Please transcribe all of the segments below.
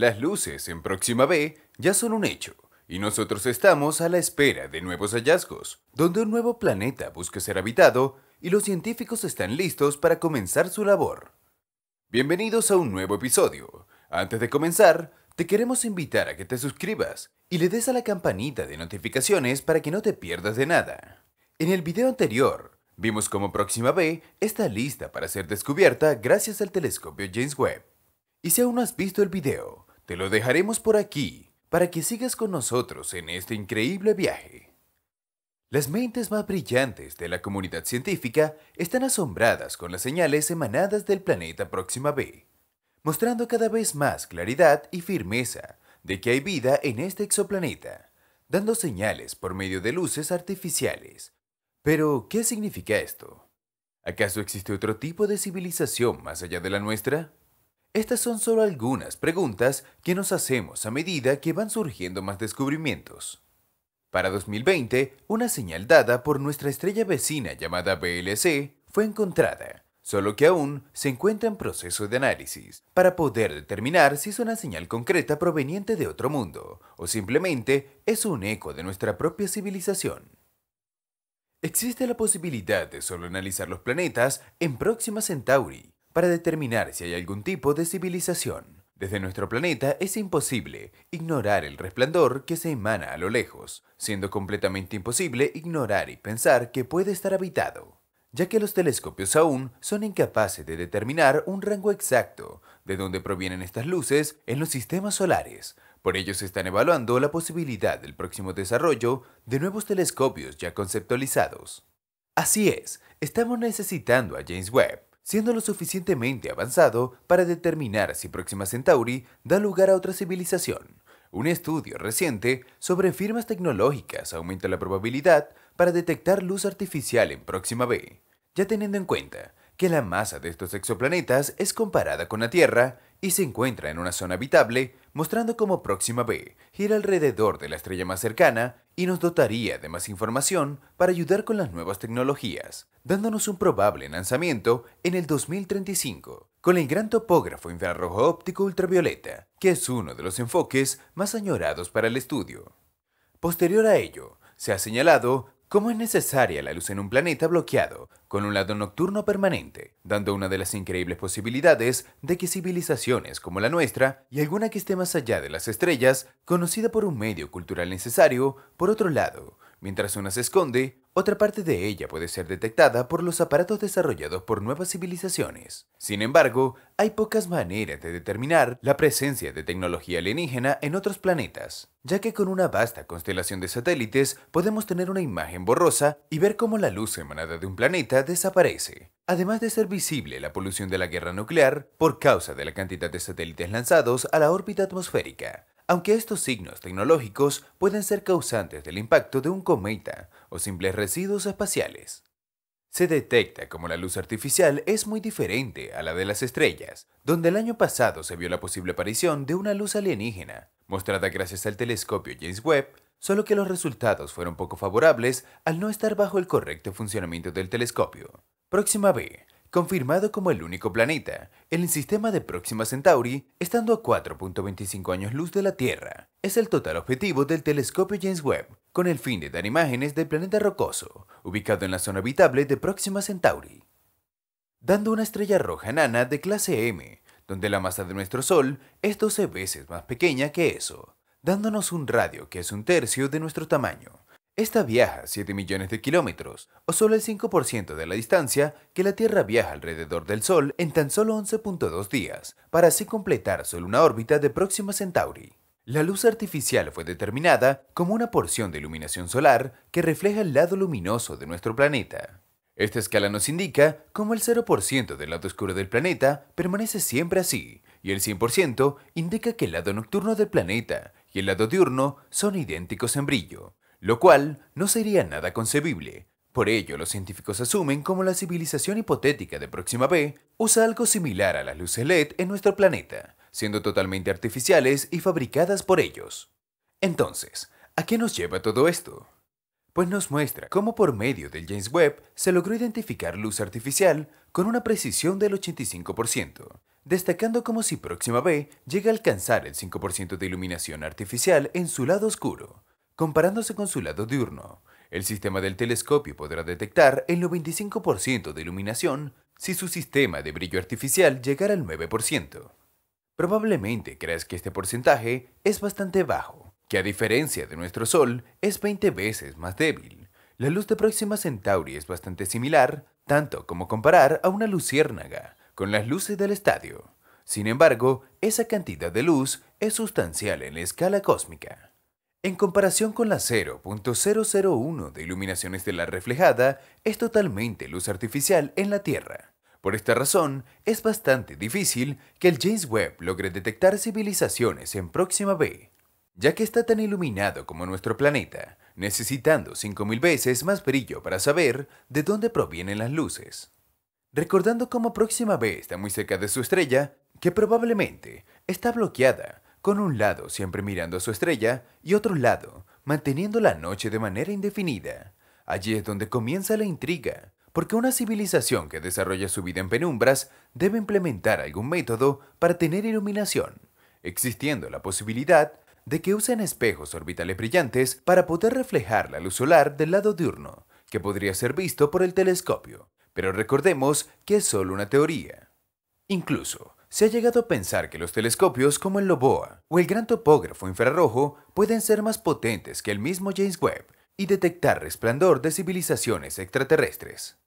Las luces en Próxima B ya son un hecho, y nosotros estamos a la espera de nuevos hallazgos, donde un nuevo planeta busca ser habitado y los científicos están listos para comenzar su labor. Bienvenidos a un nuevo episodio. Antes de comenzar, te queremos invitar a que te suscribas y le des a la campanita de notificaciones para que no te pierdas de nada. En el video anterior, vimos cómo Próxima B está lista para ser descubierta gracias al telescopio James Webb. Y si aún no has visto el video, te lo dejaremos por aquí para que sigas con nosotros en este increíble viaje. Las mentes más brillantes de la comunidad científica están asombradas con las señales emanadas del planeta Próxima B, mostrando cada vez más claridad y firmeza de que hay vida en este exoplaneta, dando señales por medio de luces artificiales. Pero, ¿qué significa esto? ¿Acaso existe otro tipo de civilización más allá de la nuestra? Estas son solo algunas preguntas que nos hacemos a medida que van surgiendo más descubrimientos. Para 2020, una señal dada por nuestra estrella vecina llamada BLC fue encontrada, solo que aún se encuentra en proceso de análisis, para poder determinar si es una señal concreta proveniente de otro mundo, o simplemente es un eco de nuestra propia civilización. Existe la posibilidad de solo analizar los planetas en Próxima Centauri, para determinar si hay algún tipo de civilización. Desde nuestro planeta es imposible ignorar el resplandor que se emana a lo lejos, siendo completamente imposible ignorar y pensar que puede estar habitado, ya que los telescopios aún son incapaces de determinar un rango exacto de dónde provienen estas luces en los sistemas solares, por ello se están evaluando la posibilidad del próximo desarrollo de nuevos telescopios ya conceptualizados. Así es, estamos necesitando a James Webb, siendo lo suficientemente avanzado para determinar si Próxima Centauri da lugar a otra civilización. Un estudio reciente sobre firmas tecnológicas aumenta la probabilidad para detectar luz artificial en Próxima B, ya teniendo en cuenta que la masa de estos exoplanetas es comparada con la Tierra y se encuentra en una zona habitable mostrando cómo Próxima B gira alrededor de la estrella más cercana y nos dotaría de más información para ayudar con las nuevas tecnologías, dándonos un probable lanzamiento en el 2035 con el gran topógrafo infrarrojo óptico ultravioleta, que es uno de los enfoques más añorados para el estudio. Posterior a ello, se ha señalado ¿Cómo es necesaria la luz en un planeta bloqueado, con un lado nocturno permanente, dando una de las increíbles posibilidades de que civilizaciones como la nuestra y alguna que esté más allá de las estrellas, conocida por un medio cultural necesario, por otro lado, Mientras una se esconde, otra parte de ella puede ser detectada por los aparatos desarrollados por nuevas civilizaciones. Sin embargo, hay pocas maneras de determinar la presencia de tecnología alienígena en otros planetas, ya que con una vasta constelación de satélites podemos tener una imagen borrosa y ver cómo la luz emanada de un planeta desaparece. Además de ser visible la polución de la guerra nuclear por causa de la cantidad de satélites lanzados a la órbita atmosférica, aunque estos signos tecnológicos pueden ser causantes del impacto de un cometa o simples residuos espaciales, se detecta como la luz artificial es muy diferente a la de las estrellas, donde el año pasado se vio la posible aparición de una luz alienígena, mostrada gracias al telescopio James Webb, solo que los resultados fueron poco favorables al no estar bajo el correcto funcionamiento del telescopio. Próxima B confirmado como el único planeta en el sistema de Próxima Centauri, estando a 4.25 años luz de la Tierra. Es el total objetivo del telescopio James Webb, con el fin de dar imágenes del planeta rocoso, ubicado en la zona habitable de Próxima Centauri. Dando una estrella roja enana de clase M, donde la masa de nuestro Sol es 12 veces más pequeña que eso, dándonos un radio que es un tercio de nuestro tamaño. Esta viaja 7 millones de kilómetros, o solo el 5% de la distancia que la Tierra viaja alrededor del Sol en tan solo 11.2 días, para así completar solo una órbita de Próxima Centauri. La luz artificial fue determinada como una porción de iluminación solar que refleja el lado luminoso de nuestro planeta. Esta escala nos indica cómo el 0% del lado oscuro del planeta permanece siempre así, y el 100% indica que el lado nocturno del planeta y el lado diurno son idénticos en brillo, lo cual no sería nada concebible. Por ello, los científicos asumen como la civilización hipotética de Próxima B usa algo similar a las luces LED en nuestro planeta, siendo totalmente artificiales y fabricadas por ellos. Entonces, ¿a qué nos lleva todo esto? Pues nos muestra cómo por medio del James Webb se logró identificar luz artificial con una precisión del 85%, destacando como si Próxima B llega a alcanzar el 5% de iluminación artificial en su lado oscuro, Comparándose con su lado diurno, el sistema del telescopio podrá detectar el 95% de iluminación si su sistema de brillo artificial llegara al 9%. Probablemente creas que este porcentaje es bastante bajo, que a diferencia de nuestro Sol es 20 veces más débil. La luz de Próxima Centauri es bastante similar, tanto como comparar a una luciérnaga con las luces del estadio. Sin embargo, esa cantidad de luz es sustancial en la escala cósmica. En comparación con la 0.001 de iluminaciones de la reflejada, es totalmente luz artificial en la Tierra. Por esta razón, es bastante difícil que el James Webb logre detectar civilizaciones en Próxima B, ya que está tan iluminado como nuestro planeta, necesitando 5.000 veces más brillo para saber de dónde provienen las luces. Recordando cómo Próxima B está muy cerca de su estrella, que probablemente está bloqueada con un lado siempre mirando a su estrella y otro lado manteniendo la noche de manera indefinida. Allí es donde comienza la intriga, porque una civilización que desarrolla su vida en penumbras debe implementar algún método para tener iluminación, existiendo la posibilidad de que usen espejos orbitales brillantes para poder reflejar la luz solar del lado diurno, que podría ser visto por el telescopio. Pero recordemos que es solo una teoría. Incluso, se ha llegado a pensar que los telescopios como el LOBOA o el gran topógrafo infrarrojo pueden ser más potentes que el mismo James Webb y detectar resplandor de civilizaciones extraterrestres.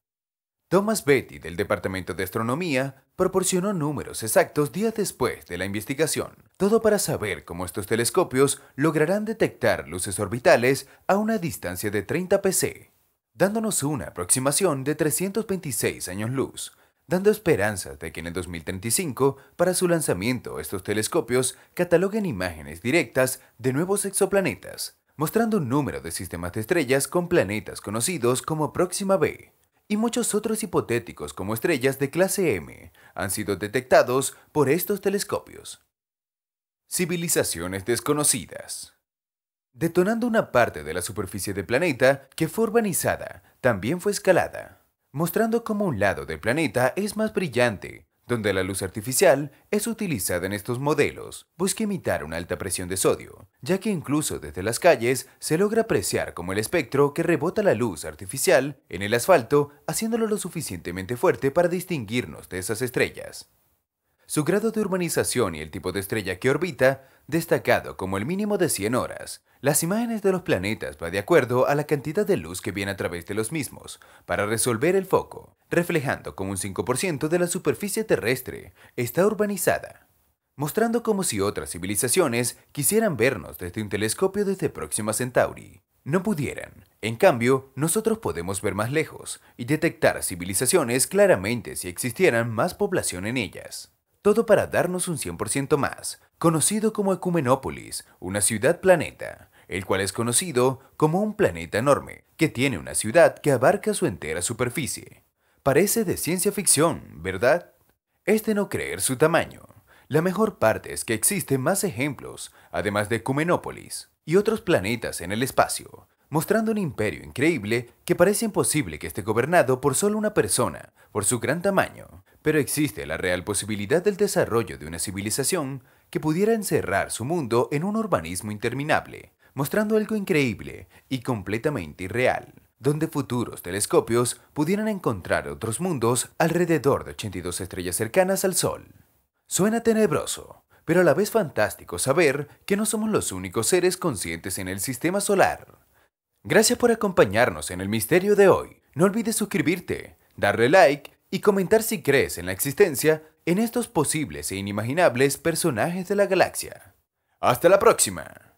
Thomas Betty del Departamento de Astronomía proporcionó números exactos días después de la investigación, todo para saber cómo estos telescopios lograrán detectar luces orbitales a una distancia de 30 pc, dándonos una aproximación de 326 años luz, dando esperanzas de que en el 2035, para su lanzamiento, estos telescopios cataloguen imágenes directas de nuevos exoplanetas, mostrando un número de sistemas de estrellas con planetas conocidos como Próxima B. Y muchos otros hipotéticos como estrellas de clase M han sido detectados por estos telescopios. Civilizaciones desconocidas. Detonando una parte de la superficie del planeta que fue urbanizada, también fue escalada mostrando cómo un lado del planeta es más brillante, donde la luz artificial es utilizada en estos modelos, busca imitar una alta presión de sodio, ya que incluso desde las calles se logra apreciar como el espectro que rebota la luz artificial en el asfalto, haciéndolo lo suficientemente fuerte para distinguirnos de esas estrellas. Su grado de urbanización y el tipo de estrella que orbita, destacado como el mínimo de 100 horas. Las imágenes de los planetas va de acuerdo a la cantidad de luz que viene a través de los mismos, para resolver el foco, reflejando como un 5% de la superficie terrestre está urbanizada, mostrando como si otras civilizaciones quisieran vernos desde un telescopio desde Próxima Centauri. No pudieran. En cambio, nosotros podemos ver más lejos y detectar civilizaciones claramente si existieran más población en ellas todo para darnos un 100% más, conocido como Ecumenópolis, una ciudad planeta, el cual es conocido como un planeta enorme, que tiene una ciudad que abarca su entera superficie. Parece de ciencia ficción, ¿verdad? Es de no creer su tamaño. La mejor parte es que existen más ejemplos, además de Ecumenópolis, y otros planetas en el espacio, mostrando un imperio increíble que parece imposible que esté gobernado por solo una persona, por su gran tamaño. Pero existe la real posibilidad del desarrollo de una civilización que pudiera encerrar su mundo en un urbanismo interminable, mostrando algo increíble y completamente irreal, donde futuros telescopios pudieran encontrar otros mundos alrededor de 82 estrellas cercanas al Sol. Suena tenebroso, pero a la vez fantástico saber que no somos los únicos seres conscientes en el sistema solar. Gracias por acompañarnos en el misterio de hoy. No olvides suscribirte, darle like y comentar si crees en la existencia en estos posibles e inimaginables personajes de la galaxia. Hasta la próxima.